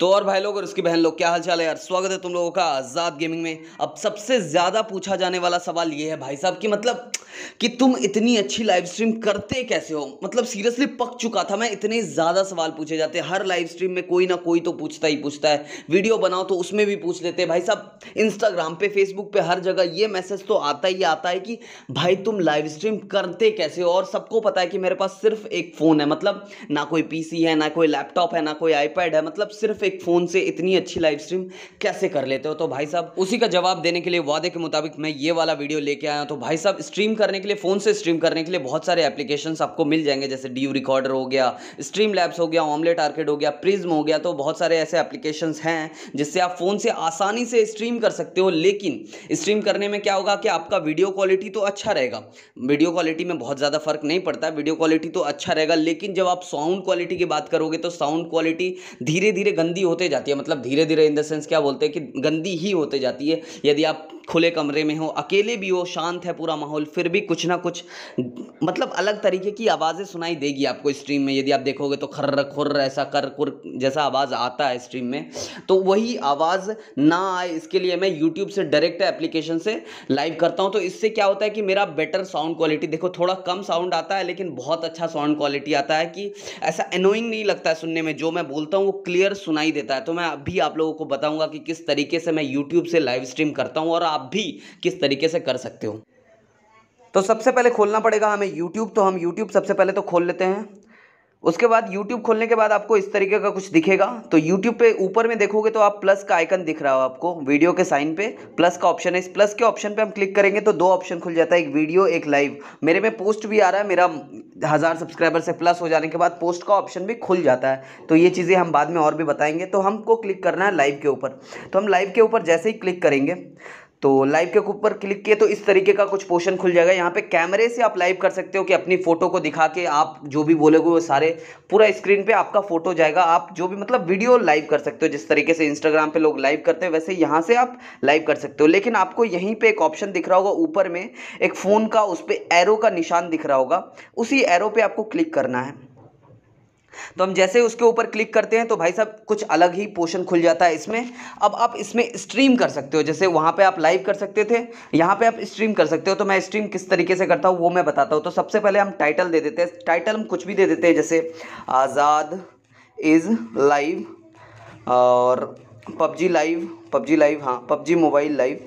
तो और भाई लोग और उसकी बहन लोग क्या हाल चाल है यार स्वागत है तुम लोगों का आज़ाद गेमिंग में अब सबसे ज़्यादा पूछा जाने वाला सवाल ये है भाई साहब कि मतलब कि तुम इतनी अच्छी लाइव स्ट्रीम करते कैसे हो मतलब सीरियसली पक चुका था मैं इतने ज़्यादा सवाल पूछे जाते हर लाइव स्ट्रीम में कोई ना कोई तो पूछता ही पूछता है वीडियो बनाओ तो उसमें भी पूछ लेते हैं भाई साहब इंस्टाग्राम पे फेसबुक पे हर जगह ये मैसेज तो आता ही आता है कि भाई तुम लाइव स्ट्रीम करते कैसे हो और सबको पता है कि मेरे पास सिर्फ एक फ़ोन है मतलब ना कोई पी है ना कोई लैपटॉप है ना कोई आईपैड है मतलब सिर्फ एक फ़ोन से इतनी अच्छी लाइव स्ट्रीम कैसे कर लेते हो तो भाई साहब उसी का जवाब देने के लिए वादे के मुताबिक मैं ये वाला वीडियो लेके आया तो भाई साहब स्ट्रीम कर करने के लिए फ़ोन से स्ट्रीम करने के लिए बहुत सारे एप्लीकेशन आपको मिल जाएंगे जैसे डी रिकॉर्डर हो गया स्ट्रीम लैब्स हो गया ऑमलेट आर्केड हो गया प्रिज्म हो गया तो बहुत सारे ऐसे एप्लीकेशन हैं जिससे आप फ़ोन से आसानी से स्ट्रीम कर सकते हो लेकिन स्ट्रीम करने में क्या होगा कि आपका वीडियो क्वालिटी तो अच्छा रहेगा वीडियो क्वालिटी में बहुत ज़्यादा फ़र्क नहीं पड़ता वीडियो क्वालिटी तो अच्छा रहेगा लेकिन जब आप साउंड क्वालिटी की बात करोगे तो साउंड क्वालिटी धीरे धीरे गंदी होते जाती है मतलब धीरे धीरे इन द सेंस क्या बोलते हैं कि गंदी ही होते जाती है यदि आप खुले कमरे में हो अकेले भी हो शांत है पूरा माहौल फिर भी कुछ ना कुछ मतलब अलग तरीके की आवाज़ें सुनाई देगी आपको स्ट्रीम में यदि आप देखोगे तो खर्र खुर्र ऐसा कर कुर जैसा आवाज़ आता है स्ट्रीम में तो वही आवाज़ ना आए इसके लिए मैं यूट्यूब से डायरेक्ट एप्लीकेशन से लाइव करता हूँ तो इससे क्या होता है कि मेरा बेटर साउंड क्वालिटी देखो थोड़ा कम साउंड आता है लेकिन बहुत अच्छा साउंड क्वालिटी आता है कि ऐसा एनोइंग नहीं लगता है सुनने में जो मैं बोलता हूँ वो क्लियर सुनाई देता है तो मैं अभी आप लोगों को बताऊँगा कि किस तरीके से मैं यूट्यूब से लाइव स्ट्रीम करता हूँ और आप आप भी किस तरीके से कर सकते हो तो सबसे पहले खोलना पड़ेगा हमें यूट्यूब तो हम यूट्यूब सबसे पहले तो खोल लेते हैं उसके बाद YouTube खोलने के बाद आपको इस तरीके का कुछ दिखेगा तो YouTube पे ऊपर में देखोगे तो आप प्लस का आइकन दिख रहा हो आपको वीडियो के साइन पे प्लस का ऑप्शन है इस प्लस के ऑप्शन पे हम क्लिक करेंगे तो दो ऑप्शन खुल जाता है एक वीडियो एक लाइव मेरे में पोस्ट भी आ रहा है मेरा हज़ार सब्सक्राइबर से प्लस हो जाने के बाद पोस्ट का ऑप्शन भी खुल जाता है तो ये चीज़ें हम बाद में और भी बताएंगे तो हमको क्लिक करना है लाइव के ऊपर तो हम लाइव के ऊपर जैसे ही क्लिक करेंगे तो लाइव के ऊपर क्लिक किए तो इस तरीके का कुछ पोर्शन खुल जाएगा यहाँ पे कैमरे से आप लाइव कर सकते हो कि अपनी फ़ोटो को दिखा के आप जो भी बोलोगे वो सारे पूरा स्क्रीन पे आपका फ़ोटो जाएगा आप जो भी मतलब वीडियो लाइव कर सकते हो जिस तरीके से इंस्टाग्राम पे लोग लाइव करते हैं वैसे यहाँ से आप लाइव कर सकते हो लेकिन आपको यहीं पर एक ऑप्शन दिख रहा होगा ऊपर में एक फ़ोन का उस पर एरो का निशान दिख रहा होगा उसी एरो पर आपको क्लिक करना है तो हम जैसे उसके ऊपर क्लिक करते हैं तो भाई साहब कुछ अलग ही पोर्शन खुल जाता है इसमें अब आप इसमें स्ट्रीम कर सकते हो जैसे वहाँ पे आप लाइव कर सकते थे यहाँ पे आप स्ट्रीम कर सकते हो तो मैं स्ट्रीम किस तरीके से करता हूँ वो मैं बताता हूँ तो सबसे पहले हम टाइटल दे देते हैं टाइटल हम कुछ भी दे देते हैं जैसे आज़ाद इज़ लाइव और पबजी लाइव पबजी लाइव हाँ पबजी मोबाइल लाइव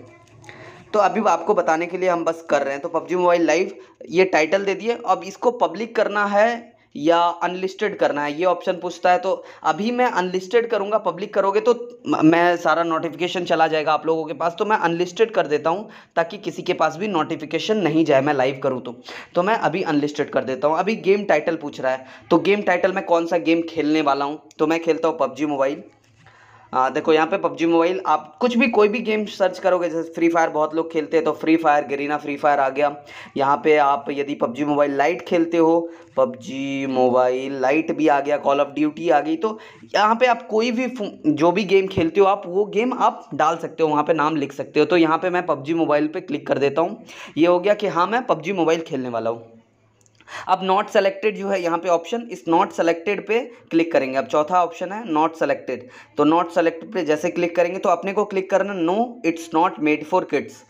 तो अभी आपको बताने के लिए हम बस कर रहे हैं तो पबजी मोबाइल लाइव ये टाइटल दे दिए अब इसको पब्लिक करना है या अनलिस्टेड करना है ये ऑप्शन पूछता है तो अभी मैं अनलिस्टेड करूँगा पब्लिक करोगे तो मैं सारा नोटिफिकेशन चला जाएगा आप लोगों के पास तो मैं अनलिस्टेड कर देता हूँ ताकि किसी के पास भी नोटिफिकेशन नहीं जाए मैं लाइव करूँ तो तो मैं अभी अनलिस्टेड कर देता हूँ अभी गेम टाइटल पूछ रहा है तो गेम टाइटल मैं कौन सा गेम खेलने वाला हूँ तो मैं खेलता हूँ पबजी मोबाइल आ, हाँ, देखो यहाँ पे पबजी मोबाइल आप कुछ भी कोई भी गेम सर्च करोगे जैसे फ्री फायर बहुत लोग खेलते हैं तो free fire Garena free fire आ गया यहाँ पे आप यदि पबजी मोबाइल लाइट खेलते हो पबजी मोबाइल लाइट भी आ गया कॉल ऑफ ड्यूटी आ गई तो यहाँ पे आप कोई भी जो भी गेम खेलते हो आप वो गेम आप डाल सकते हो वहाँ पर नाम लिख सकते हो तो यहाँ पर मैं पबजी मोबाइल पर क्लिक कर देता हूँ ये हो गया कि हाँ मैं पबजी मोबाइल खेलने वाला हूँ अब नॉट सेलेक्टेड जो है यहाँ पे ऑप्शन इस नॉट सेलेक्टेड पे क्लिक करेंगे अब चौथा ऑप्शन है नॉट सेलेक्टेड तो नॉट सेलेक्टेड पे जैसे क्लिक करेंगे तो अपने को क्लिक करना no it's not made for kids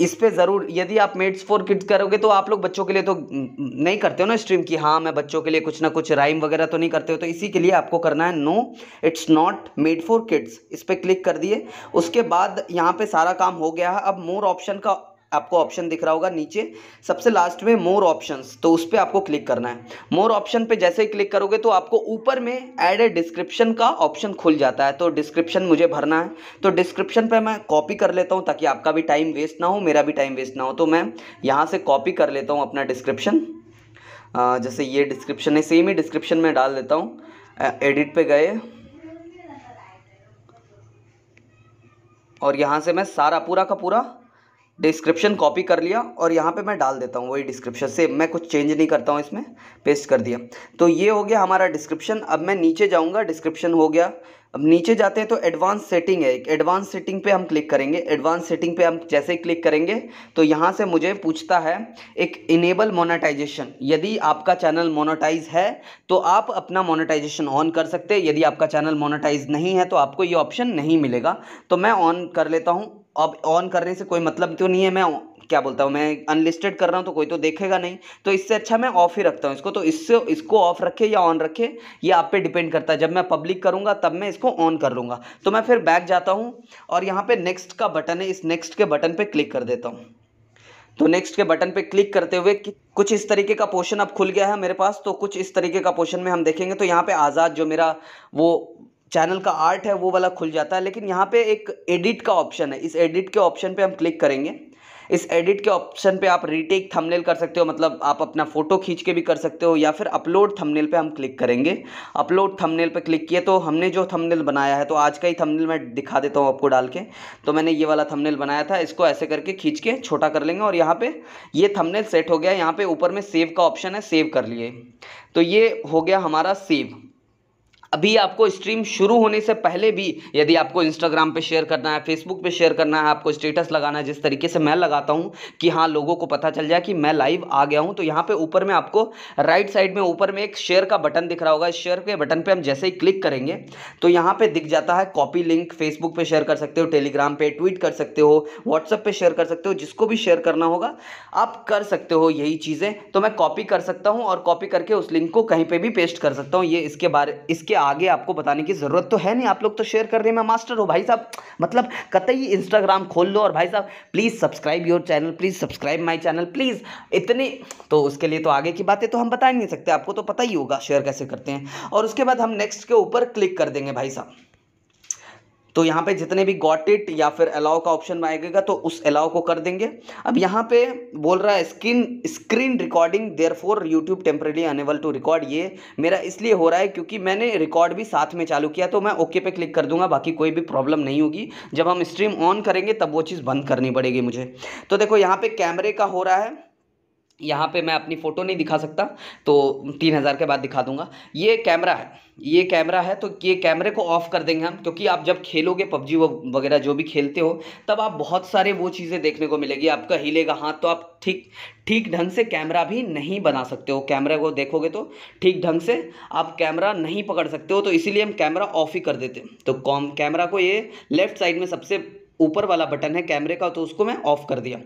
इस पर ज़रूर यदि आप मेड्स फॉर किड्स करोगे तो आप लोग बच्चों के लिए तो नहीं करते हो ना स्ट्रीम की हाँ मैं बच्चों के लिए कुछ ना कुछ राइम वगैरह तो नहीं करते हो तो इसी के लिए आपको करना है no it's not made for kids इस पर क्लिक कर दिए उसके बाद यहाँ पे सारा काम हो गया है अब मोर ऑप्शन का आपको ऑप्शन दिख रहा होगा नीचे सबसे लास्ट में मोर ऑप्शंस तो उस पर आपको क्लिक करना है मोर ऑप्शन पे जैसे ही क्लिक करोगे तो आपको ऊपर में एड ए डिस्क्रिप्शन का ऑप्शन खुल जाता है तो डिस्क्रिप्शन मुझे भरना है तो डिस्क्रिप्शन पे मैं कॉपी कर लेता हूँ ताकि आपका भी टाइम वेस्ट ना हो मेरा भी टाइम वेस्ट ना हो तो मैं यहाँ से कॉपी कर लेता हूँ अपना डिस्क्रिप्शन जैसे ये डिस्क्रिप्शन है सेम ही डिस्क्रिप्शन में डाल देता हूँ एडिट पर गए और यहाँ से मैं सारा पूरा का पूरा डिस्क्रिप्शन कॉपी कर लिया और यहाँ पे मैं डाल देता हूँ वही डिस्क्रिप्शन से मैं कुछ चेंज नहीं करता हूँ इसमें पेस्ट कर दिया तो ये हो गया हमारा डिस्क्रिप्शन अब मैं नीचे जाऊँगा डिस्क्रिप्शन हो गया अब नीचे जाते हैं तो एडवांस सेटिंग है एक एडवांस सेटिंग पे हम क्लिक करेंगे एडवांस सेटिंग पे हम जैसे ही क्लिक करेंगे तो यहाँ से मुझे पूछता है एक इनेबल मोनेटाइजेशन यदि आपका चैनल मोनेटाइज है तो आप अपना मोनेटाइजेशन ऑन कर सकते हैं यदि आपका चैनल मोनेटाइज नहीं है तो आपको ये ऑप्शन नहीं मिलेगा तो मैं ऑन कर लेता हूँ अब ऑन करने से कोई मतलब तो नहीं है मैं क्या बोलता हूँ मैं अनलिस्टेड कर रहा हूँ तो कोई तो देखेगा नहीं तो इससे अच्छा मैं ऑफ ही रखता हूँ इसको तो इससे इसको ऑफ रखे या ऑन रखे ये आप पे डिपेंड करता है जब मैं पब्लिक करूँगा तब मैं इसको ऑन कर लूँगा तो मैं फिर बैक जाता हूँ और यहाँ पे नेक्स्ट का बटन है इस नेक्स्ट के बटन पर क्लिक कर देता हूँ तो नेक्स्ट के बटन पे क्लिक करते हुए कुछ इस तरीके का पोर्शन अब खुल गया है मेरे पास तो कुछ इस तरीके का पोर्शन में हम देखेंगे तो यहाँ पे आज़ाद जो मेरा वो चैनल का आर्ट है वो वाला खुल जाता है लेकिन यहाँ पे एक एडिट का ऑप्शन है इस एडिट के ऑप्शन पे हम क्लिक करेंगे इस एडिट के ऑप्शन पे आप रीटेक थंबनेल कर सकते हो मतलब आप अपना फ़ोटो खींच के भी कर सकते हो या फिर अपलोड थंबनेल पे हम क्लिक करेंगे अपलोड थंबनेल पे क्लिक किए तो हमने जो थंबनेल बनाया है तो आज का ही थंबनेल मैं दिखा देता हूँ आपको डाल के तो मैंने ये वाला थंबनेल बनाया था इसको ऐसे करके खींच के छोटा कर लेंगे और यहाँ पर ये थमनेल सेट हो गया यहाँ पर ऊपर में सेव का ऑप्शन है सेव कर लिए तो ये हो गया हमारा सेव अभी आपको स्ट्रीम शुरू होने से पहले भी यदि आपको इंस्टाग्राम पे शेयर करना है फेसबुक पे शेयर करना है आपको स्टेटस लगाना है जिस तरीके से मैं लगाता हूँ कि हाँ लोगों को पता चल जाए कि मैं लाइव आ गया हूँ तो यहाँ पे ऊपर में आपको राइट साइड में ऊपर में एक शेयर का बटन दिख रहा होगा इस शेयर के बटन पर हम जैसे ही क्लिक करेंगे तो यहाँ पर दिख जाता है कॉपी लिंक फेसबुक पर शेयर कर सकते हो टेलीग्राम पर ट्वीट कर सकते हो व्हाट्सअप पर शेयर कर सकते हो जिसको भी शेयर करना होगा आप कर सकते हो यही चीज़ें तो मैं कॉपी कर सकता हूँ और कॉपी करके उस लिंक को कहीं पर भी पेस्ट कर सकता हूँ ये इसके बारे इसके आगे आपको बताने की ज़रूरत तो है नहीं आप लोग तो शेयर कर रहे हैं मास्टर हो भाई साहब मतलब कतई इंस्टाग्राम खोल लो और भाई साहब please subscribe your channel please subscribe my channel please इतने तो उसके लिए तो आगे की बातें तो हम बता नहीं सकते आपको तो पता ही होगा शेयर कैसे करते हैं और उसके बाद हम नेक्स्ट के ऊपर क्लिक कर देंगे भाई साहब तो यहाँ पे जितने भी गॉट इट या फिर अलाउ का ऑप्शन आएगा तो उस अलाउ को कर देंगे अब यहाँ पे बोल रहा है screen screen recording there for YouTube temporarily unable to record ये मेरा इसलिए हो रहा है क्योंकि मैंने रिकॉर्ड भी साथ में चालू किया तो मैं ओके पे क्लिक कर दूंगा बाकी कोई भी प्रॉब्लम नहीं होगी जब हम स्ट्रीम ऑन करेंगे तब वो चीज़ बंद करनी पड़ेगी मुझे तो देखो यहाँ पे कैमरे का हो रहा है यहाँ पे मैं अपनी फ़ोटो नहीं दिखा सकता तो तीन हज़ार के बाद दिखा दूंगा ये कैमरा है ये कैमरा है तो ये कैमरे को ऑफ़ कर देंगे हम क्योंकि आप जब खेलोगे पबजी वगैरह जो भी खेलते हो तब आप बहुत सारे वो चीज़ें देखने को मिलेगी आपका हिलेगा हाथ तो आप ठीक ठीक ढंग से कैमरा भी नहीं बना सकते हो कैमरे को देखोगे तो ठीक ढंग से आप कैमरा नहीं पकड़ सकते हो तो इसीलिए हम कैमरा ऑफ़ ही कर देते तो कॉम कैमरा को ये लेफ़्ट साइड में सबसे ऊपर वाला बटन है कैमरे का तो उसको मैं ऑफ़ कर दिया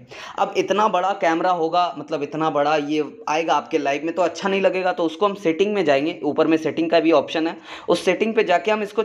अब इतना बड़ा कैमरा होगा मतलब इतना बड़ा ये आएगा आपके लाइफ में तो अच्छा नहीं लगेगा तो उसको हम सेटिंग में जाएंगे ऊपर में सेटिंग का भी ऑप्शन है उस सेटिंग पे जाके हम इसको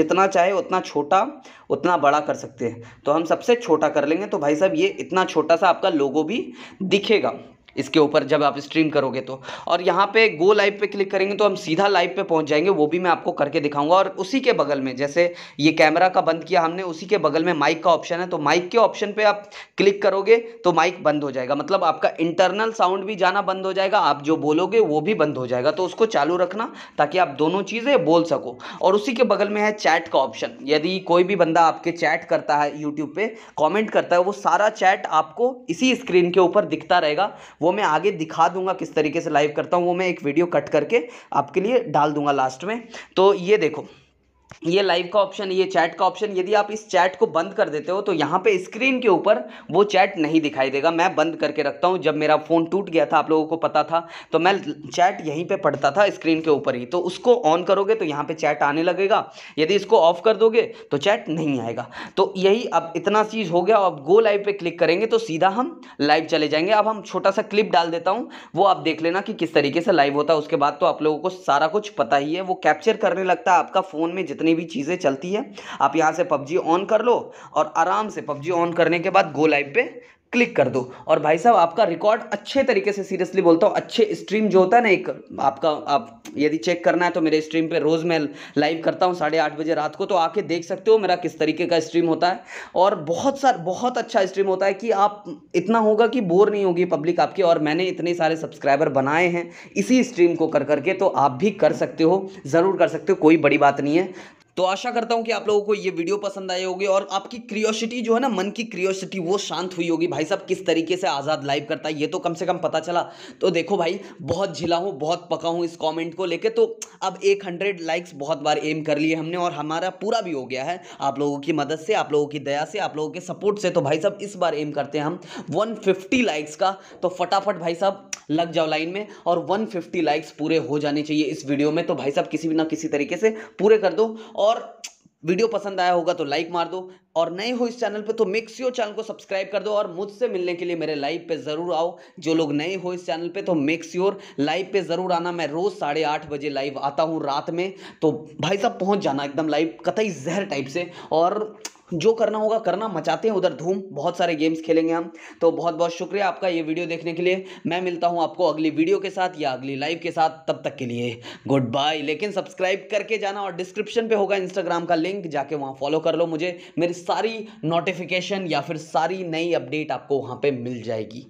जितना चाहे उतना छोटा उतना बड़ा कर सकते हैं तो हम सबसे छोटा कर लेंगे तो भाई साहब ये इतना छोटा सा आपका लोगो भी दिखेगा इसके ऊपर जब आप स्ट्रीम करोगे तो और यहाँ पे गो लाइव पे क्लिक करेंगे तो हम सीधा लाइव पे पहुँच जाएंगे वो भी मैं आपको करके दिखाऊंगा और उसी के बगल में जैसे ये कैमरा का बंद किया हमने उसी के बगल में माइक का ऑप्शन है तो माइक के ऑप्शन पर आप क्लिक करोगे तो माइक बंद हो जाएगा मतलब आपका इंटरनल साउंड भी जाना बंद हो जाएगा आप जो बोलोगे वो भी बंद हो जाएगा तो उसको चालू रखना ताकि आप दोनों चीज़ें बोल सको और उसी के बगल में है चैट का ऑप्शन यदि कोई भी बंदा आपके चैट करता है यूट्यूब पर कॉमेंट करता है वो सारा चैट आपको इसी स्क्रीन के ऊपर दिखता रहेगा वो मैं आगे दिखा दूंगा किस तरीके से लाइव करता हूँ वो मैं एक वीडियो कट करके आपके लिए डाल दूंगा लास्ट में तो ये देखो ये लाइव का ऑप्शन ये चैट का ऑप्शन यदि आप इस चैट को बंद कर देते हो तो यहाँ पे स्क्रीन के ऊपर वो चैट नहीं दिखाई देगा मैं बंद करके रखता हूँ जब मेरा फ़ोन टूट गया था आप लोगों को पता था तो मैं चैट यहीं पे पढ़ता था स्क्रीन के ऊपर ही तो उसको ऑन करोगे तो यहाँ पे चैट आने लगेगा यदि इसको ऑफ कर दोगे तो चैट नहीं आएगा तो यही अब इतना चीज़ हो गया अब गो लाइव पर क्लिक करेंगे तो सीधा हम लाइव चले जाएंगे अब हम छोटा सा क्लिप डाल देता हूँ वो आप देख लेना कि किस तरीके से लाइव होता है उसके बाद तो आप लोगों को सारा कुछ पता ही है वो कैप्चर करने लगता है आपका फ़ोन में जितना जितनी भी चीज़ें चलती है आप यहाँ से पबजी ऑन कर लो और आराम से पबजी ऑन करने के बाद गो लाइव पे क्लिक कर दो और भाई साहब आपका रिकॉर्ड अच्छे तरीके से सीरियसली बोलता हूँ अच्छे स्ट्रीम जो होता है ना एक आपका आप यदि चेक करना है तो मेरे स्ट्रीम पे रोज़ मैं लाइव करता हूँ साढ़े आठ बजे रात को तो आके देख सकते हो मेरा किस तरीके का स्ट्रीम होता है और बहुत सार बहुत अच्छा स्ट्रीम होता है कि आप इतना होगा कि बोर नहीं होगी पब्लिक आपकी और मैंने इतने सारे सब्सक्राइबर बनाए हैं इसी स्ट्रीम को कर करके तो आप भी कर सकते हो ज़रूर कर सकते हो कोई बड़ी बात नहीं है तो आशा करता हूँ कि आप लोगों को ये वीडियो पसंद आई होगी और आपकी क्रियोसिटी जो है ना मन की क्रियोसिटी वो शांत हुई होगी भाई साहब किस तरीके से आज़ाद लाइव करता है ये तो कम से कम पता चला तो देखो भाई बहुत झिला हूँ बहुत पका हूँ इस कॉमेंट को लेकर तो अब एक हंड्रेड लाइक्स बहुत बार एम कर लिए हमने और हमारा पूरा भी हो गया है आप लोगों की मदद से आप लोगों की दया से आप लोगों के सपोर्ट से तो भाई साहब इस बार एम करते हैं हम वन लाइक्स का तो फटाफट भाई साहब लग जाओ लाइन में और वन लाइक्स पूरे हो जाने चाहिए इस वीडियो में तो भाई साहब किसी भी ना किसी तरीके से पूरे कर दो और वीडियो पसंद आया होगा तो लाइक मार दो और नए हो इस चैनल पे तो मिक्स योर चैनल को सब्सक्राइब कर दो और मुझसे मिलने के लिए मेरे लाइव पे ज़रूर आओ जो लोग नए हो इस चैनल पे तो मिक्स योर लाइव पे ज़रूर आना मैं रोज़ साढ़े आठ बजे लाइव आता हूँ रात में तो भाई साहब पहुँच जाना एकदम लाइव कतई जहर टाइप से और जो करना होगा करना मचाते हैं उधर धूम बहुत सारे गेम्स खेलेंगे हम तो बहुत बहुत शुक्रिया आपका ये वीडियो देखने के लिए मैं मिलता हूँ आपको अगली वीडियो के साथ या अगली लाइव के साथ तब तक के लिए गुड बाय लेकिन सब्सक्राइब करके जाना और डिस्क्रिप्शन पे होगा इंस्टाग्राम का लिंक जाके वहाँ फॉलो कर लो मुझे मेरी सारी नोटिफिकेशन या फिर सारी नई अपडेट आपको वहाँ पर मिल जाएगी